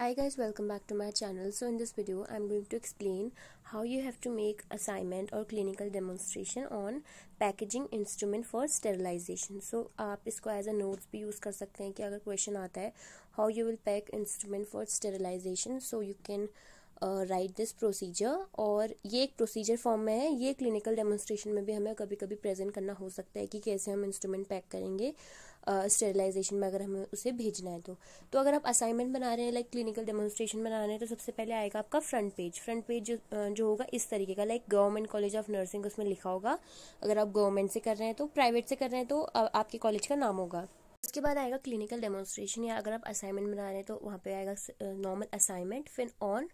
hi guys welcome back to my channel so in this video i'm going to explain how you have to make assignment or clinical demonstration on packaging instrument for sterilization so आप इसको as a notes भी use कर सकते हैं कि अगर question आता है how you will pack instrument for sterilization so you can uh, write this procedure और ये एक procedure form में है ये clinical demonstration में भी हमें कभी कभी present करना हो सकता है कि कैसे हम instrument pack करेंगे uh, स्टेरिलाइजेशन में अगर हमें उसे भेजना है तो तो अगर आप असाइनमेंट बना रहे हैं लाइक क्लिनिकल डेमोन्स्ट्रेशन बना रहे हैं तो सबसे पहले आएगा आपका फ्रंट पेज फ्रंट पेज जो जो होगा इस तरीके का like government college of nursing उसमें लिखा होगा अगर आप गवर्नमेंट से कर रहे हैं तो प्राइवेट से कर रहे हैं तो आपके कॉलेज का नाम होगा उसके बाद आएगा क्लिनिकल डेमोन्स्ट्रेशन या अगर आप असाइनमेंट बना रहे हैं तो वहाँ पे आएगा नॉर्मल असाइनमेंट फिर ऑन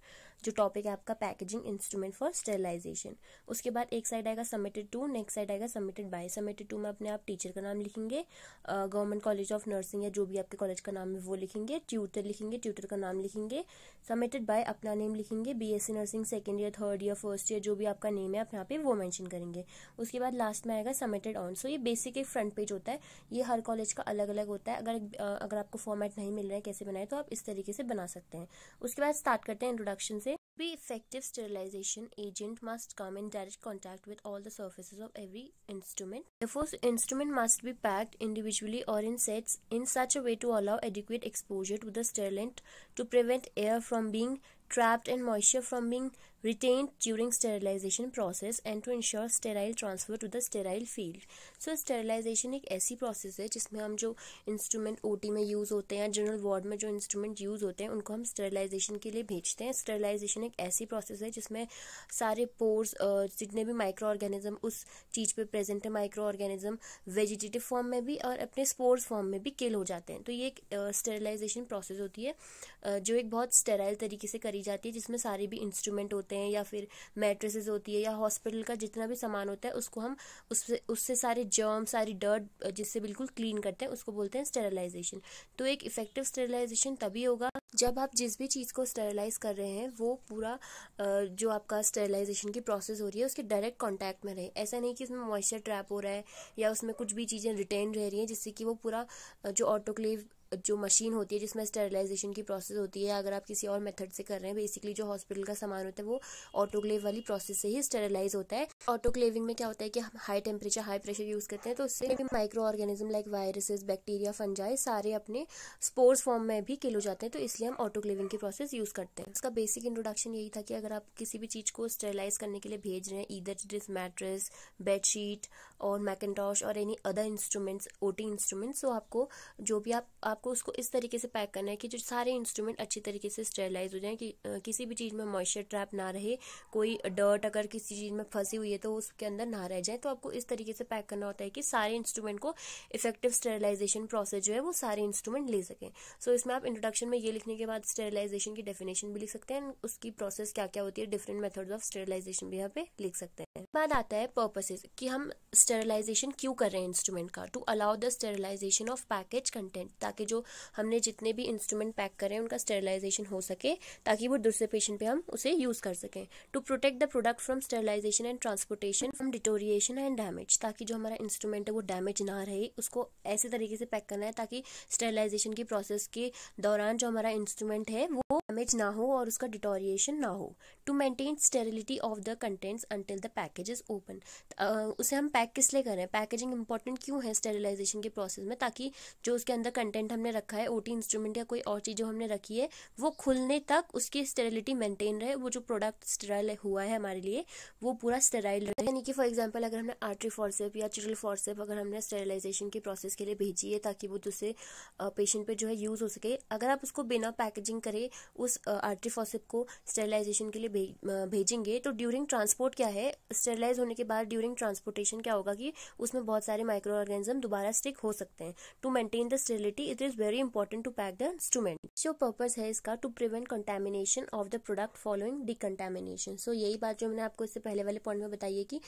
जो टॉपिक है आपका पैकेजिंग इंस्ट्रूमेंट फॉर स्टेलाइजेशन उसके बाद एक साइड आएगा सबमिटेड टू नेक्स्ट साइड आएगा सबमिटेड बाय सबमिटेड टू में अपने आप टीचर का नाम लिखेंगे गवर्नमेंट कॉलेज ऑफ नर्सिंग या जो भी आपके कॉलेज का नाम है वो लिखेंगे ट्यूटर लिखेंगे ट्यूटर का नाम लिखेंगे सबमिटेड बाय अपना नेम लिखेंगे B S C nursing second year third year first year जो भी आपका नेम है आप यहाँ पे वो मैंशन करेंगे उसके बाद लास्ट में आएगा सबमिटेड ऑन सो ये बेसिक एक फ्रंट पेज होता है ये हर कॉलेज का अलग अलग होता है अगर अगर आपको फॉर्मेट नहीं मिल रहा है कैसे बनाए तो आप इस तरीके से बना सकते हैं उसके बाद स्टार्ट करते हैं introduction be effective, sterilization agent must come in direct contact with all the surfaces of every instrument. Therefore, instrument must be packed individually or in sets in such a way to allow adequate exposure to the sterilant to prevent air from being trapped and moisture from being retained during sterilization process and to ensure sterile transfer to the sterile field so, sterilization एक ऐसी process है जिसमें हम जो instrument OT में use होते हैं या general ward में जो instrument use होते हैं उनको हम sterilization के लिए भेजते हैं sterilization एक ऐसी process है जिसमें सारे pores जितने भी micro organism उस चीज़ पे present है micro organism vegetative form में भी और अपने spores form में भी kill हो जाते हैं तो ये एक sterilization process होती है जो एक बहुत sterile तरीके से करी करी जाती है जिसमें सारे भी इंस्ट्रूमेंट होते हैं या फिर मेट्रेसेस होती है या हॉस्पिटल का जितना भी सामान होता है उसको हम उससे उससे सारे जर्म सारी डर्ट जिससे बिल्कुल क्लीन करते हैं उसको बोलते हैं स्टेरलाइजेशन तो एक इफेक्टिव स्टेरलाइजेशन तभी होगा जब आप जिस भी चीज़ को स्टेरलाइज कर रहे हैं वो पूरा जो आपका स्टेरलाइजेशन की प्रोसेस हो रही है उसके डायरेक्ट कॉन्टैक्ट में रहे ऐसा नहीं कि उसमें मॉइस्चर ट्रैप हो रहा है या उसमें कुछ भी चीज़ें रिटेन रह रही हैं जिससे कि वो पूरा जो ऑटोक्लेव जो मशीन होती है जिसमें स्टेरिलाइजेशन की प्रोसेस होती है अगर आप किसी और मेथड से कर रहे हैं बेसिकली जो हॉस्पिटल का सामान होता है वो ऑटोक्लेव वाली प्रोसेस से ही स्टेरिलाइज होता है ऑटोक्लेविंग में क्या होता है कि हम high temperature high pressure use करते हैं तो उससे भी microorganism like viruses bacteria fungi सारे अपने स्पोर्स फॉर्म में भी हो जाते हैं तो इसलिए हम ऑटोक्लेविंग की प्रोसेस यूज करते हैं इसका बेसिक इंट्रोडक्शन यही था कि अगर आप किसी भी चीज को स्टेरिलाइज करने के लिए भेज रहे हैं ईदर डिस मैट्रेस बेडशीट और मैकेटॉश और any other instruments OT instruments तो आपको जो भी आप आपको आपको उसको इस तरीके से पैक करना है कि जो सारे इंस्ट्रूमेंट अच्छी तरीके से स्टेरलाइज हो जाए कि किसी भी चीज़ में मॉइस्चर ट्रैप ना रहे कोई डर्ट अगर किसी चीज़ में फंसी हुई है तो उसके अंदर ना रह जाए तो आपको इस तरीके से पैक करना होता है कि सारे इंस्ट्रूमेंट को इफेक्टिव स्टेरलाइजेशन प्रोसेस जो है वो सारे इंस्ट्रूमेंट ले सकें सो so, इसमें आप इंट्रोडक्शन में ये लिखने के बाद स्टेरलाइजेशन की डेफिनेशन भी लिख सकते हैं उसकी प्रोसेस क्या क्या होती है डिफरेंट मेथड्स ऑफ स्टेरलाइजेशन भी यहाँ पे लिख सकते हैं बाद आता है पर्पसेस कि हम स्टेरलाइजेशन क्यों कर रहे हैं इंस्ट्रूमेंट का to allow the sterilization of package content ताकि जो हमने जितने भी इंस्ट्रूमेंट पैक करें उनका स्टेरिलाइजेशन हो सके ताकि वो दूसरे पेशेंट पे हम उसे यूज़ कर सकें to protect the product from sterilization and transportation from deterioration and damage ताकि जो हमारा इंस्ट्रूमेंट है वो डैमेज ना रहे उसको ऐसे तरीके से पैक करना है ताकि स्टेरिलाइजेशन की प्रोसेस के दौरान जो हमारा इंस्ट्रूमेंट है वो डैमेज ना हो और उसका डिटोरिएशन ना हो to maintain sterility of the contents until the package is open उसे हम पैक किस लिए करें पैकेजिंग इंपॉर्टेंट क्यों है स्टेरिलाइजेशन के प्रोसेस में ताकि जो उसके अंदर कंटेंट हमने रखा है ओटी इंस्ट्रूमेंट या कोई और चीज़ जो हमने रखी है वो खुलने तक उसकी स्टेरिलिटी मेंटेन रहे वो जो प्रोडक्ट स्टेराइल हुआ है हमारे लिए वो पूरा स्टेराइल रहे यानी कि फॉर एग्जाम्पल अगर हमने आर्टरी फॉर्सेप या चिटल फॉर्सेप अगर हमने स्टेरिलाइजेशन के प्रोसेस के लिए भेजी है ताकि वो दूसरे पेशेंट पे जो है यूज़ हो सके अगर आप उसको बिना पैकेजिंग करे उस आर्ट्री फॉर्सेप को स्टेरिलाइजेशन के लिए भेजेंगे तो ड्यूरिंग ट्रांसपोर्ट क्या है स्टेरिलाइज होने के बाद ड्यूरिंग ट्रांसपोर्टेशन क्या होगा कि उसमें बहुत सारे माइक्रो ऑर्गेनिज्म दोबारा स्टिक हो सकते हैं to maintain the sterility it is very important to pack the instrument जो पर्पज है इसका to prevent contamination of the product following decontamination. सो यही बात जो मैंने आपको इससे पहले वाले पॉइंट में बताई है कि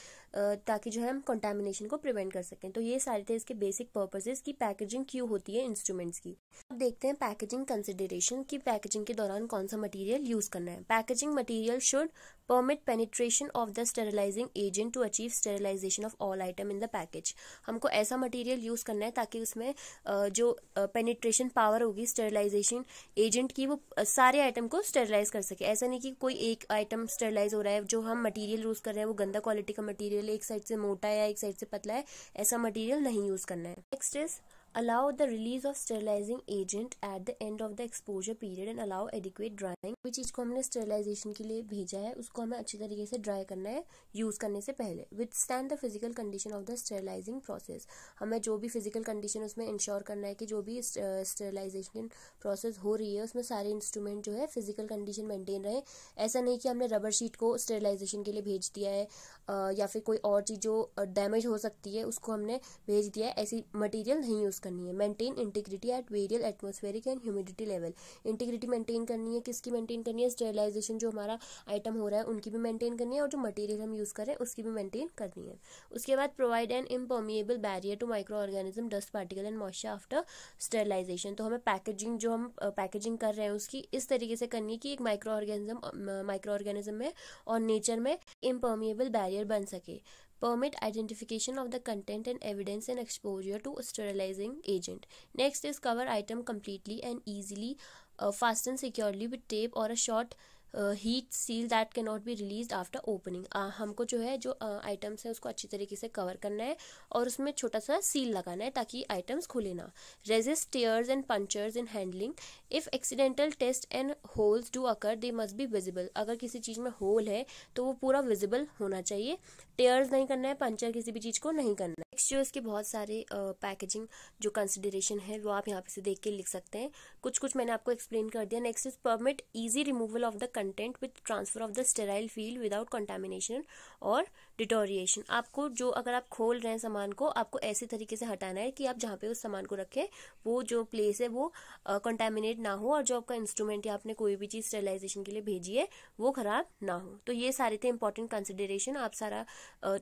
ताकि जो है हम कंटेमिनेशन को प्रिवेंट कर सकें तो ये सारे थे इसके बेसिक पर्पजेज की पैकेजिंग क्यों होती है इंस्ट्रूमेंट्स की अब देखते हैं पैकेजिंग कंसिडरेशन की पैकेजिंग के दौरान कौन सा मटीरियल यूज करना है packaging material should permit penetration of the sterilising agent to achieve sterilisation of all item in the package हमको ऐसा मटीरियल यूज करना है ताकि उसमें जो पेनिट्रेशन पेनिट्रेशन पावर होगी स्टेरलाइजेशन एजेंट की वो सारे आइटम को स्टेरलाइज कर सके ऐसा नहीं कि कोई एक आइटम स्टेरलाइज हो रहा है जो हम मटेरियल यूज़ कर रहे हैं वो गंदा क्वालिटी का मटेरियल है एक साइड से मोटा है एक साइड से पतला है ऐसा मटेरियल नहीं यूज़ करना है next is Allow the release of sterilizing agent at the end of the exposure period and allow adequate drying. कोई चीज को हमने स्टेरिलाइजेशन के लिए भेजा है उसको हमें अच्छी तरीके से ड्राई करना है यूज करने से पहले withstand the physical condition of the sterilising process हमें जो भी फिजिकल कंडीशन उसमें इंश्योर करना है कि जो भी स्टेरिलाइजेशन uh, प्रोसेस हो रही है उसमें सारे इंस्ट्रूमेंट जो है फिजिकल कंडीशन मेंटेन रहे ऐसा नहीं कि हमने रबर शीट को स्टेरिलाइजेशन के लिए भेज दिया है uh, या फिर कोई और चीज जो डैमेज uh, हो सकती है उसको हमने भेज दिया है ऐसी मटीरियल नहीं यूज करनी है maintain integrity at varied atmospheric and humidity level integrity maintain करनी है किसकी मेंटेन करनी है स्टेलाइजेशन जो हमारा आइटम हो रहा है उनकी भी मेंटेन करनी है और जो मटेरियल हम यूज़ कर रहे हैं उसकी भी मेंटेन करनी है उसके बाद provide an impermeable barrier to microorganism dust particle and moisture after sterilisation तो हमें पैकेजिंग जो हम पैकेजिंग कर रहे हैं उसकी इस तरीके से करनी है कि एक माइक्रो ऑर्गेनिज्म माइक्रो ऑर्गेनिज्म में और नेचर में इम्परमिएबल बैरियर बन सके permit identification of the content and evidence and exposure to sterilizing agent next is cover item completely and easily uh, securely with tape or a short heat seal that can not be release after opening हमको जो है जो items uh, है उसको अच्छी तरीके से cover करना है और उसमें छोटा सा सील लगाना है ताकि आइटम्स खुले ना resist tears and punctures in handling if accidental test and holes do occur they must be visible अगर किसी चीज़ में होल है तो वो पूरा विजिबल होना चाहिए टेयर्स नहीं करना है पंचर किसी भी चीज़ को नहीं करना है टेक्सचर्स के बहुत सारे पैकेजिंग जो कंसिडरेशन है वो आप यहाँ पे से देख के लिख सकते हैं कुछ कुछ मैंने आपको एक्सप्लेन कर दिया next is permit easy removal of the content with transfer of the sterile field without contamination और डिटोरिएशन आपको जो अगर आप खोल रहे हैं सामान को आपको ऐसे तरीके से हटाना है कि आप जहाँ पे उस सामान को रखें वो जो प्लेस है वो कंटेमिनेट ना हो और जो आपका इंस्ट्रूमेंट या आपने कोई भी चीज़ स्टेलाइजेशन के लिए भेजी है वो ख़राब ना हो तो ये सारे थे इंपॉर्टेंट कंसिडरेशन आप सारा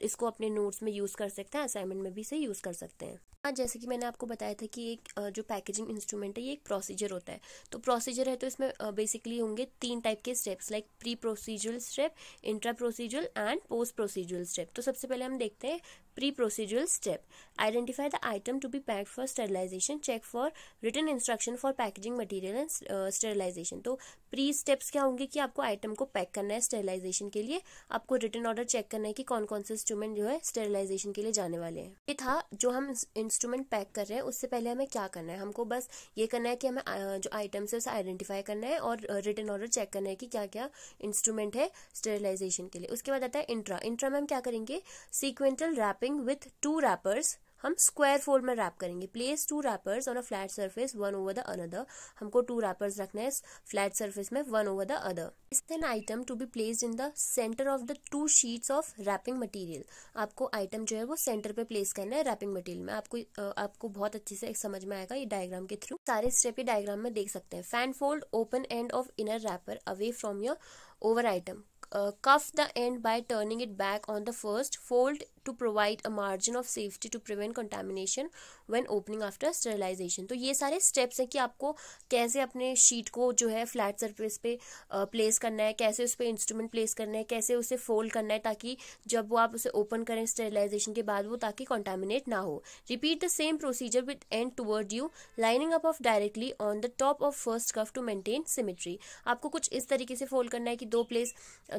इसको अपने नोट्स में यूज़ कर सकते हैं असाइनमेंट में भी इसे यूज़ कर सकते हैं हाँ, जैसे कि मैंने आपको बताया था कि एक जो पैकेजिंग इंस्ट्रूमेंट है ये एक प्रोसीजर होता है तो प्रोसीजर है तो इसमें बेसिकली होंगे तीन टाइप के steps like pre procedural step intra procedural and post procedural step तो सबसे पहले हम देखते हैं pre procedural step identify the item to be pack for sterilisation check for written instruction for packaging material and sterilisation uh, तो pre steps क्या होंगे कि आपको आइटम को पैक करना है स्टेरिलाइजेशन के लिए आपको रिटर्न ऑर्डर चेक करना है कि कौन कौन से इंस्ट्रूमेंट जो है स्टेरिलाइजेशन के लिए जाने वाले हैं ये था जो हम इंस्ट्रूमेंट पैक कर रहे हैं उससे पहले हमें क्या करना है हमको बस ये करना है कि हमें uh, जो आइटम्स है उसे आइडेंटिफाई करना है और रिटर्न ऑर्डर चेक करना है कि क्या क्या इंस्ट्रूमेंट है स्टेरिलाइजेशन के लिए उसके बाद आता है इंट्रा इंट्रा में हम क्या करेंगे sequential rapid wrapping with two wrappers हम स्क्वायर फोल्ड में रैप करेंगे place two wrappers on a flat surface one over the another हमको टू रैपर्स रखने हैं फ्लैट सरफेस में one over the other is an item to be placed in the centre of the two sheets of wrapping material आपको item जो है वो centre पे place करना है रैपिंग मटेरियल में आपको आपको बहुत अच्छे से समझ में आएगा ये डायग्राम के थ्रू सारे स्टेप ये डायग्राम में देख सकते हैं fan fold open end of inner wrapper away from your over item cuff the end by turning it back on the first fold to provide a margin of safety to prevent contamination when opening after sterilization तो ये सारे steps हैं कि आपको कैसे अपने sheet को जो है flat surface पे place करना है कैसे उस पर instrument place करना है कैसे उसे fold करना है ताकि जब वो आप उसे open करें sterilization के बाद वो ताकि contaminate ना हो repeat the same procedure with end toward you lining up of directly on the top of first cuff to maintain symmetry आपको कुछ इस तरीके से fold करना है कि दो place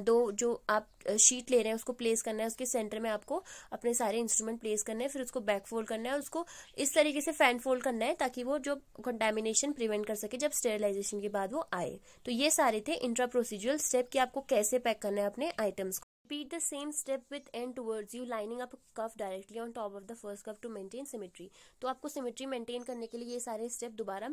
दो जो आप शीट ले रहे हैं उसको प्लेस करना है उसके सेंटर में आपको अपने सारे इंस्ट्रूमेंट प्लेस करने हैं फिर उसको बैक फोल्ड करना है उसको इस तरीके से फैन फोल्ड करना है ताकि वो जो कंटेमिनेशन प्रिवेंट कर सके जब स्टेरिलाइजेशन के बाद वो आए तो ये सारे थे इंट्रा प्रोसीजरल स्टेप कि आपको कैसे पैक करना है अपने items Repeat the same step with end towards you lining up cuff directly on top of the first cuff to maintain symmetry. तो आपको symmetry maintain करने के लिए ये सारे step दोबारा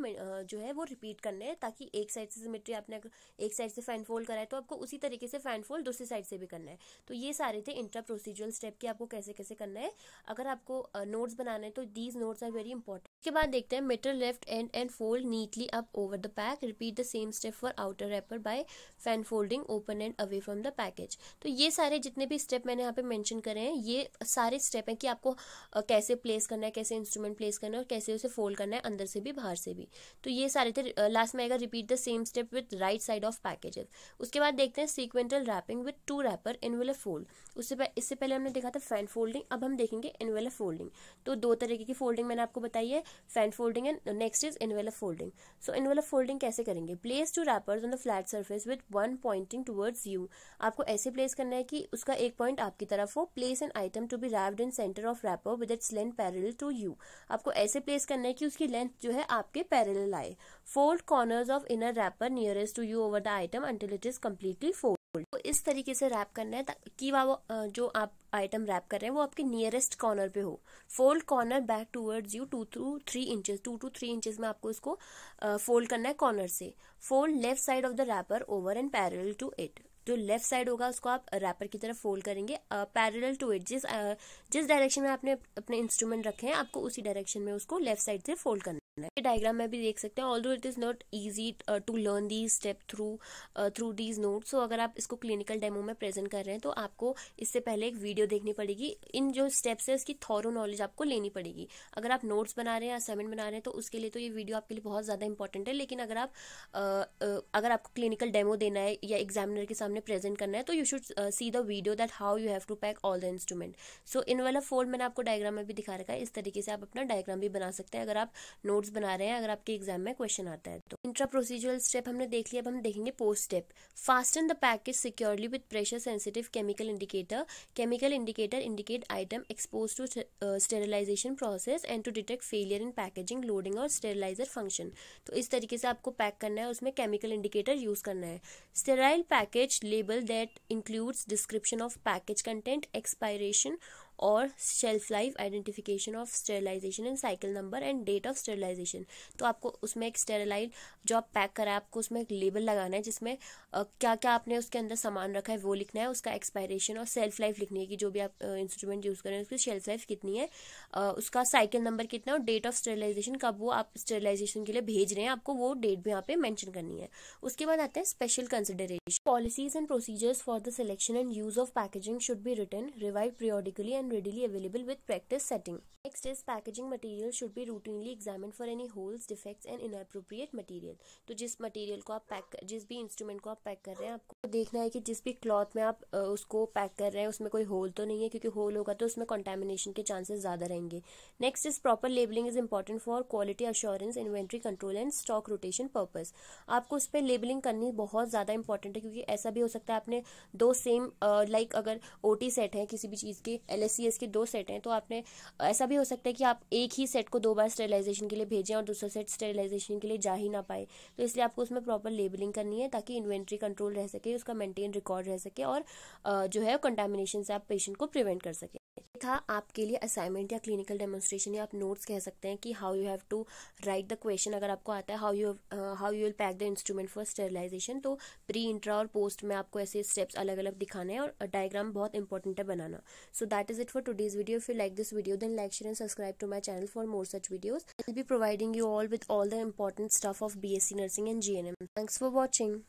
जो है वो repeat करने हैं ताकि एक side से symmetry आपने एक side से fan fold करा है तो आपको उसी तरीके से fan fold दूसरी side से भी करना है तो ये सारे थे intra procedural step के आपको कैसे कैसे करना है अगर आपको notes बनाने हैं तो these notes are very important उसके बाद देखते हैं mitre left end and fold neatly up over the pack repeat the same step for outer wrapper by fan folding open end away from the package तो ये सारे जितने भी step मैंने यहाँ पे मेंशन करे हैं ये सारे स्टेप हैं कि आपको कैसे प्लेस करना है कैसे इंस्ट्रूमेंट प्लेस करना है और कैसे उसे फोल्ड करना है अंदर से भी बाहर से भी तो ये सारे थे लास्ट में आएगा repeat the same step with right side of packages उसके बाद देखते हैं sequential wrapping with two wrapper envelope fold उससे इससे पहले हमने देखा था फैन फोल्डिंग अब हम देखेंगे एनवेल फोल्डिंग तो दो तरीके की फोल्डिंग मैंने आपको बताई है fan folding and next is envelope folding so envelope folding कैसे करेंगे place two wrappers on the flat surface with one pointing towards you आपको ऐसे प्लेस करना है कि उसका एक पॉइंट आपकी तरफ हो place an item to be wrapped in centre of wrapper with its length parallel to you आपको ऐसे प्लेस करना है कि उसकी लेंथ जो है आपके पैरल आए fold corners of inner wrapper nearest to you over the item until it is completely fold तो इस तरीके से रैप करना है कि वो जो आप आइटम रैप कर रहे हैं वो आपके नियरेस्ट कॉर्नर पे हो fold corner back towards you two through three inches two to three inches में आपको इसको फोल्ड करना है कॉर्नर से fold left side of the wrapper over and parallel to it जो लेफ्ट साइड होगा उसको आप रैपर की तरफ फोल्ड करेंगे पैरेलल टू इट जिस uh, जिस डायरेक्शन में आपने अपने इंस्ट्रूमेंट रखे हैं आपको उसी डायरेक्शन में उसको लेफ्ट साइड से फोल्ड करना डायग्राम में भी देख सकते हैं all it is not easy to learn the step through through these note so अगर आप इसको क्लिनिकल डेमो में प्रेजेंट कर रहे हैं तो आपको इससे पहले एक वीडियो देखनी पड़ेगी इन जो स्टेप्स है इसकी थॉरो नॉलेज आपको लेनी पड़ेगी अगर आप नोट्स बना रहे हैं असाइनमेंट बना रहे हैं तो उसके लिए तो ये वीडियो आपके लिए बहुत ज़्यादा इंपॉर्टेंट है लेकिन अगर आप uh, uh, अगर आपको क्लिनिकल डेमो देना है या एग्जामिनर के सामने प्रेजेंट करना है तो you should see the video that how you have to pack all the instrument so in वाला फोल्ड मैंने आपको डायग्राम में भी दिखा रखा है इस तरीके से आप अपना डायग्राम भी बना सकते हैं अगर आप नोट नोट्स बना रहे हैं अगर आपके एग्जाम में क्वेश्चन आता है तो इंट्रा प्रोसीजरल स्टेप हमने देख लिया अब हम देखेंगे post step fast in the package securely with pressure sensitive chemical indicator chemical indicator indicate item expose to sterilisation process and to detect failure in packaging loading और स्टेरिलाइजर फंक्शन तो इस तरीके से आपको पैक करना है उसमें केमिकल इंडिकेटर यूज करना है sterile package label that includes description of package content expiration और shelf life identification of sterilisation and cycle number and date of sterilisation तो आपको उसमें एक स्टेरिलाइड जो आप पैक करा है आपको उसमें एक लेबल लगाना है जिसमें क्या क्या आपने उसके अंदर सामान रखा है वो लिखना है उसका एक्सपायरेशन और सेल्फ लाइफ लिखनी है कि जो भी आप इंस्ट्रूमेंट यूज़ करें उसकी शेल्फ लाइफ कितनी है उसका साइकिल नंबर कितना है और डेट ऑफ स्टेरिलाइजेशन कब वो आप स्टेरिलाइजेशन के लिए भेज रहे हैं आपको वो डेट भी यहाँ पे मैंशन करनी है उसके बाद आते हैं special consideration policies and procedures for the selection and use of packaging should be written reviewed periodically and and readily available with practice setting. Next is packaging material should be routinely examined for any holes, defects and inappropriate material. तो जिस material को आप pack जिस भी instrument को आप pack कर रहे हैं आपको तो देखना है कि जिस भी क्लॉथ में आप उसको पैक कर रहे हैं उसमें कोई होल तो नहीं है क्योंकि होल होगा तो उसमें कंटेमिनेशन के चांसेस ज़्यादा रहेंगे next is proper labelling is important for quality assurance inventory control and stock rotation purpose आपको उस पर लेबलिंग करनी बहुत ज़्यादा इंपॉर्टेंट है क्योंकि ऐसा भी हो सकता है आपने दो सेम लाइक अगर ओटी सेट है किसी भी चीज़ के एल सी के दो सेट हैं तो आपने ऐसा भी हो सकता है कि आप एक ही सेट को दो बार स्टेलाइजेशन के लिए भेजें और दूसरा सेट स्टेलाइजेशन के लिए जा ही ना पाए तो इसलिए आपको उसमें प्रॉपर लेबलिंग करनी है ताकि इन्वेंट्री कंट्रोल रह सके उसका मेंटेन रिकॉर्ड रह सके और जो है कंटेमिनेशन से आप पेशेंट को प्रिवेंट कर सकें ये था आपके लिए असाइनमेंट या क्लिनिकल डेमोन्स्ट्रेशन या आप नोट्स कह सकते हैं कि how you have to write the question अगर आपको आता है how you how you will pack the instrument for sterilisation तो प्री इंट्रा और पोस्ट में आपको ऐसे स्टेप्स अलग अलग दिखाने हैं और डायग्राम बहुत इंपॉर्टेंट है बनाना so that is it for today's video if you like this video then like share and subscribe to my channel for more such videos will be providing you all with all the important stuff of B S C nursing and G N M thanks for watching